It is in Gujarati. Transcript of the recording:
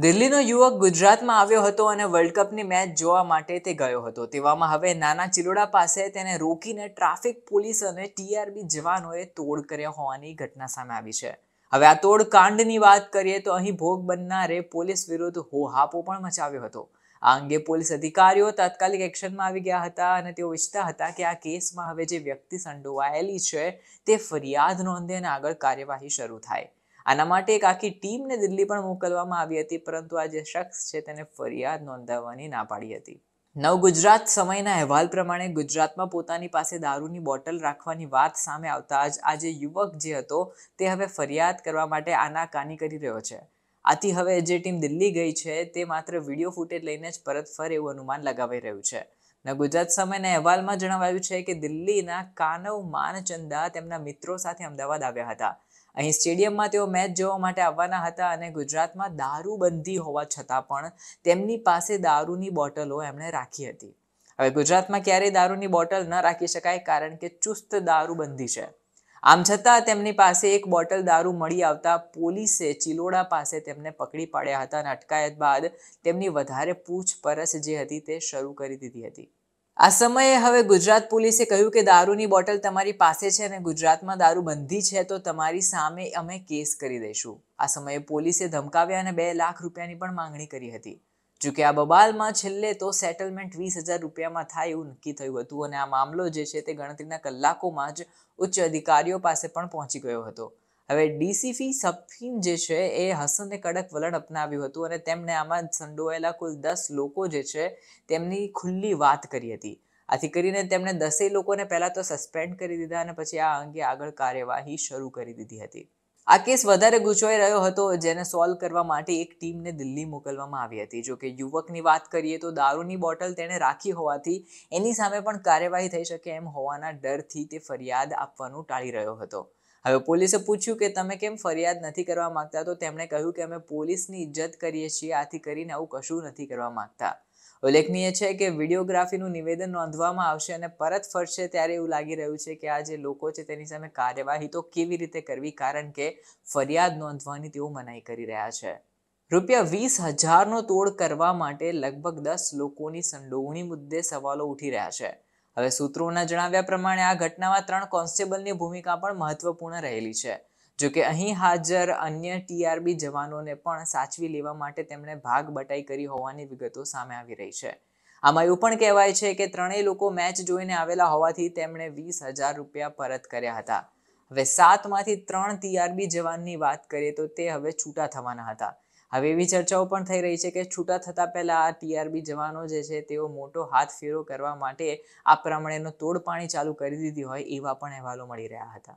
દિલ્હીનો યુવક ગુજરાતમાં આવ્યો હતો અને વર્લ્ડ કપની મેચ જોવા માટે તે ગયો હતો તેવામાં હવે નાના ચિલોડા પાસે તેને રોકીને ટ્રાફિક પોલીસ અને ટીઆરબી જવાનોએ તોડ કર્યા હોવાની ઘટના સામે આવી છે હવે આ તોડ કાંડની વાત કરીએ તો અહીં ભોગ બનનારે પોલીસ વિરુદ્ધ હોહાપો પણ મચાવ્યો હતો આ અંગે પોલીસ અધિકારીઓ તાત્કાલિક એક્શનમાં આવી ગયા હતા અને તેઓ ઈચ્છતા હતા કે આ કેસમાં હવે જે વ્યક્તિ સંડોવાયેલી છે તે ફરિયાદ નોંધે અને આગળ કાર્યવાહી શરૂ થાય આના માટે એક આખી ટીમને દિલ્હી પણ મોકલવામાં આવી હતી પરંતુ આ જે શખ્સ છે તેને ફરિયાદ નોંધાવવાની ના પાડી હતી નવ ગુજરાત સમયના અહેવાલ પ્રમાણે ગુજરાતમાં પોતાની પાસે દારૂની બોટલ રાખવાની વાત સામે આવતા જ આ જે યુવક જે હતો તે હવે ફરિયાદ કરવા માટે આનાકાની કરી રહ્યો છે આથી હવે જે ટીમ દિલ્હી ગઈ છે તે માત્ર વિડીયો ફૂટેજ લઈને જ પરત ફરે એવું અનુમાન લગાવી રહ્યું છે ન ગુજરાત સમયના અહેવાલમાં જણાવાયું છે કે દિલ્હીના કાનવ માનચંદા તેમના મિત્રો સાથે અમદાવાદ આવ્યા હતા અહીં સ્ટેડિયમમાં તેઓ મેચ જોવા માટે આવવાના હતા અને ગુજરાતમાં દારૂબંધી હોવા છતાં પણ તેમની પાસે દારૂની બોટલો એમણે રાખી હતી હવે ગુજરાતમાં ક્યારેય દારૂની બોટલ ન રાખી શકાય કારણ કે ચુસ્ત દારૂબંધી છે આમ છતાં તેમની પાસે એક બોટલ દારૂ મળી આવતા પોલીસે ચિલોડા પાસે તેમને પકડી પાડ્યા હતા અને અટકાયત બાદ તેમની વધારે પૂછપરછ જે હતી તે શરૂ કરી દીધી હતી આ સમયે હવે ગુજરાત પોલીસે કહ્યું કે દારૂની બોટલ તમારી પાસે છે અને ગુજરાતમાં દારૂ બંધી છે તો તમારી સામે અમે કેસ કરી દઈશું આ સમયે પોલીસે ધમકાવ્યા અને બે લાખ રૂપિયાની પણ માંગણી કરી હતી જોકે આ બબાલમાં છેલ્લે તો સેટલમેન્ટ વીસ હજાર રૂપિયામાં થાય એવું નક્કી થયું હતું અને આ મામલો જે છે તે ગણતરીના કલાકોમાં જ ઉચ્ચ અધિકારીઓ પાસે પણ પહોંચી ગયો હતો હવે ડીસીફી સફીન જે છે એ હસને કડક વલણ અપનાવ્યું હતું અને તેમણે આમાં સંડોવાયેલા કુલ દસ લોકો જે છે તેમની ખુલ્લી વાત કરી હતી આથી કરીને તેમણે દસેય લોકોને પહેલાં તો સસ્પેન્ડ કરી દીધા અને પછી આ અંગે આગળ કાર્યવાહી શરૂ કરી દીધી હતી આ કેસ વધારે ગૂંચવાઈ રહ્યો હતો જેને સોલ્વ કરવા માટે એક ટીમને દિલ્હી મોકલવામાં આવી હતી જો કે યુવકની વાત કરીએ તો દારૂની બોટલ તેણે રાખી હોવાથી એની સામે પણ કાર્યવાહી થઈ શકે એમ હોવાના ડરથી તે ફરિયાદ આપવાનું ટાળી રહ્યો હતો હવે પોલીસે પૂછ્યું કે તમે કેમ ફરિયાદ નથી કરવા માંગતા તો તેમણે કહ્યું કે અમે પોલીસની ઇજ્જત કરીએ છીએ આથી કરીને આવું કશું નથી કરવા માંગતા ઉલ્લેખનીય છે કે વિડીયોગ્રાફીનું નિવેદન નોંધવામાં આવશે અને પરત ફરશે ત્યારે એવું લાગી રહ્યું છે કે આ જે લોકો છે તેની સામે કાર્યવાહી તો કેવી રીતે કરવી કારણ કે ફરિયાદ નોંધવાની તેઓ મનાઈ કરી રહ્યા છે રૂપિયા વીસ હજારનો તોડ કરવા માટે લગભગ દસ લોકોની સંડોવણી મુદ્દે સવાલો ઉઠી રહ્યા છે હવે સૂત્રોના જણાવ્યા પ્રમાણે આ ઘટનામાં ત્રણ કોન્સ્ટેબલની ભૂમિકા પણ મહત્વપૂર્ણ રહેલી છે જો કે અહીં હાજર અન્ય ટીઆરબી જવાનોને પણ સાચવી લેવા માટે તેમણે ભાગ બટાઈ કરી હોવાની વિગતો સામે આવી રહી છે આમાં એવું પણ કહેવાય છે કે ત્રણેય લોકો મેચ જોઈને આવેલા હોવાથી તેમણે વીસ હજાર રૂપિયા પરત કર્યા હતા હવે સાતમાંથી ત્રણ ટીઆરબી જવાનની વાત કરીએ તો તે હવે છૂટા થવાના હતા હવે એવી ચર્ચાઓ પણ થઈ રહી છે કે છૂટા થતાં પહેલાં આ ટીઆરબી જવાનો જે છે તેઓ મોટો હાથ ફેરો કરવા માટે આ પ્રમાણેનો તોડપાણી ચાલુ કરી દીધી હોય એવા પણ અહેવાલો મળી રહ્યા હતા